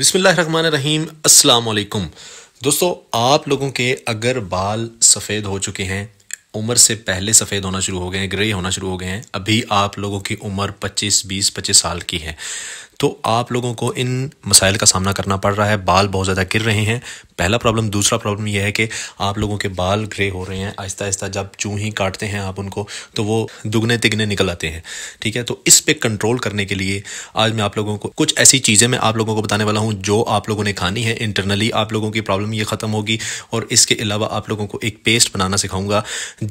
बिसमीम अल्लाम दोस्तों आप लोगों के अगर बाल सफ़ेद हो चुके हैं उम्र से पहले सफ़ेद होना शुरू हो गए हैं ग्रे होना शुरू हो गए हैं अभी आप लोगों की उम्र 25 20 25 साल की है तो आप लोगों को इन मसाइल का सामना करना पड़ रहा है बाल बहुत ज़्यादा गिर रहे हैं पहला प्रॉब्लम दूसरा प्रॉब्लम यह है कि आप लोगों के बाल ग्रे हो रहे हैं आहिस्ता आहिस्ता जब चूँ ही काटते हैं आप उनको तो वो दुगने तिगने निकल आते हैं ठीक है तो इस पर कंट्रोल करने के लिए आज मैं आप लोगों को कुछ ऐसी चीज़ें मैं आप लोगों को बताने वाला हूँ जो आप लोगों ने खानी है इंटरनली आप लोगों की प्रॉब्लम ये ख़त्म होगी और इसके अलावा आप लोगों को एक पेस्ट बनाना सिखाऊंगा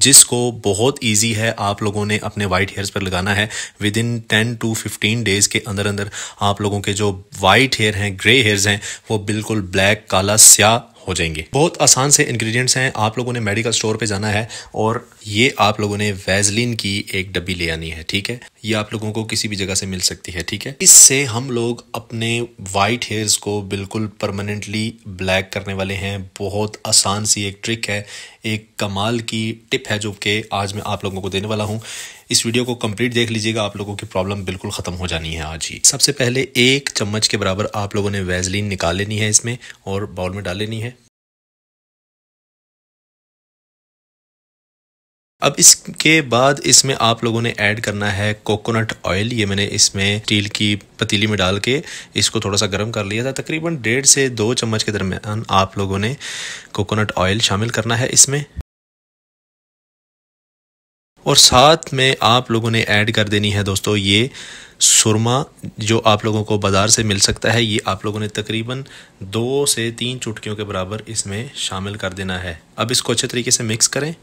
जिसको बहुत ईजी है आप लोगों ने अपने वाइट हेयर्स पर लगाना है within ten to fifteen days के अंदर अंदर आप लोगों के जो वाइट हेयर हैं ग्रे हेयर्स हैं वो बिल्कुल ब्लैक काला स्या हो जाएंगे बहुत आसान से इंग्रेडिएंट्स हैं आप लोगों ने मेडिकल स्टोर पे जाना है और ये आप लोगों ने वैजलिन की एक डब्बी ले आनी है ठीक है ये आप लोगों को किसी भी जगह से मिल सकती है ठीक है इससे हम लोग अपने वाइट हेयर्स को बिल्कुल परमानेंटली ब्लैक करने वाले हैं बहुत आसान सी एक ट्रिक है एक कमाल की टिप है जो कि आज मैं आप लोगों को देने वाला हूँ इस वीडियो को कंप्लीट देख लीजिएगा आप लोगों की प्रॉब्लम बिल्कुल ख़त्म हो जानी है आज ही सबसे पहले एक चम्मच के बराबर आप लोगों ने वैजलिन निकाल लेनी है इसमें और बाउल में डाल लेनी है अब इसके बाद इसमें आप लोगों ने ऐड करना है कोकोनट ऑयल ये मैंने इसमें स्टील की पतीली में डाल के इसको थोड़ा सा गर्म कर लिया था तकरीबन डेढ़ से दो चम्मच के दरमियान आप लोगों ने कोकोनट ऑयल शामिल करना है इसमें और साथ में आप लोगों ने ऐड कर देनी है दोस्तों ये सुरमा जो आप लोगों को बाज़ार से मिल सकता है ये आप लोगों ने तकरीबन दो से तीन चुटकियों के बराबर इसमें शामिल कर देना है अब इसको अच्छे तरीके से मिक्स करें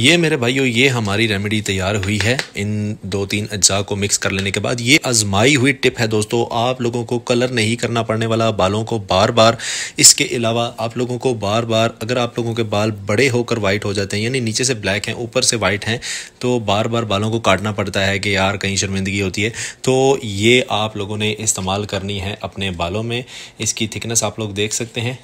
ये मेरे भाइयों ये हमारी रेमेडी तैयार हुई है इन दो तीन अज्जा को मिक्स कर लेने के बाद ये आजमाई हुई टिप है दोस्तों आप लोगों को कलर नहीं करना पड़ने वाला बालों को बार बार इसके अलावा आप लोगों को बार बार अगर आप लोगों के बाल बड़े होकर वाइट हो जाते हैं यानी नीचे से ब्लैक हैं ऊपर से वाइट हैं तो बार बार बालों को काटना पड़ता है कि यार कहीं शर्मिंदगी होती है तो ये आप लोगों ने इस्तेमाल करनी है अपने बालों में इसकी थिकनेस आप लोग देख सकते हैं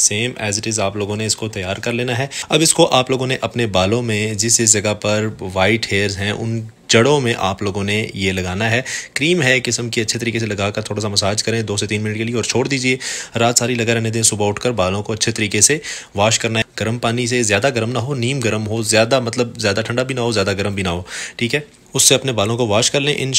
सेम एज इट इज़ आप लोगों ने इसको तैयार कर लेना है अब इसको आप लोगों ने अपने बालों में जिस जिस जगह पर वाइट हेयर्स हैं उन जड़ों में आप लोगों ने ये लगाना है क्रीम है किस्म की अच्छे तरीके से लगाकर थोड़ा सा मसाज करें दो से तीन मिनट के लिए और छोड़ दीजिए रात सारी लगा रहने दें सुबह उठकर बालों को अच्छे तरीके से वॉश करना है गर्म पानी से ज़्यादा गर्म ना हो नीम गर्म हो ज़्यादा मतलब ज़्यादा ठंडा भी ना हो ज़्यादा गर्म भी ना हो ठीक है उससे अपने बालों को वॉश कर लें इन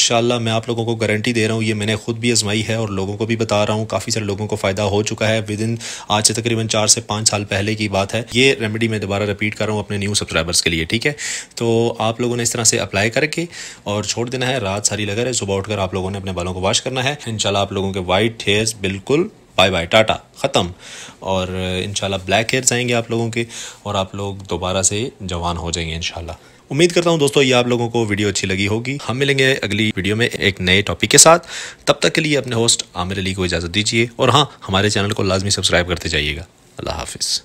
मैं आप लोगों को गारंटी दे रहा हूँ ये मैंने खुद भी आजमाई है और लोगों को भी बता रहा हूँ काफ़ी सारे लोगों को फ़ायदा हो चुका है विद इन आज से तकरीबन चार से पाँच साल पहले की बात है ये रेमेडी मैं दोबारा रिपीट कर रहा हूँ अपने न्यू सब्सक्राइबर्स के लिए ठीक है तो आप लोगों ने इस तरह से अप्लाई करके और छोड़ देना है रात सारी लगा है सुबह उठकर आप लोगों ने अपने बालों को वॉश करना है इन आप लोगों के वाइट हेयर्स बिल्कुल बाय बाय टाटा ख़त्म और इन ब्लैक हेयर्स आएंगे आप लोगों के और आप लोग दोबारा से जवान हो जाएंगे इन उम्मीद करता हूं दोस्तों ये आप लोगों को वीडियो अच्छी लगी होगी हम मिलेंगे अगली वीडियो में एक नए टॉपिक के साथ तब तक के लिए अपने होस्ट आमिर अली को इजाज़त दीजिए और हाँ हमारे चैनल को लाजमी सब्सक्राइब करते जाइएगा अल्लाह हाफिज़